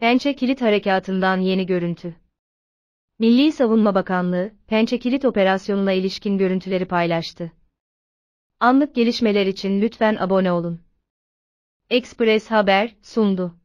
Pençe Kilit Harekatı'ndan yeni görüntü. Milli Savunma Bakanlığı, Pençe Kilit operasyonuna ilişkin görüntüleri paylaştı. Anlık gelişmeler için lütfen abone olun. Express Haber sundu.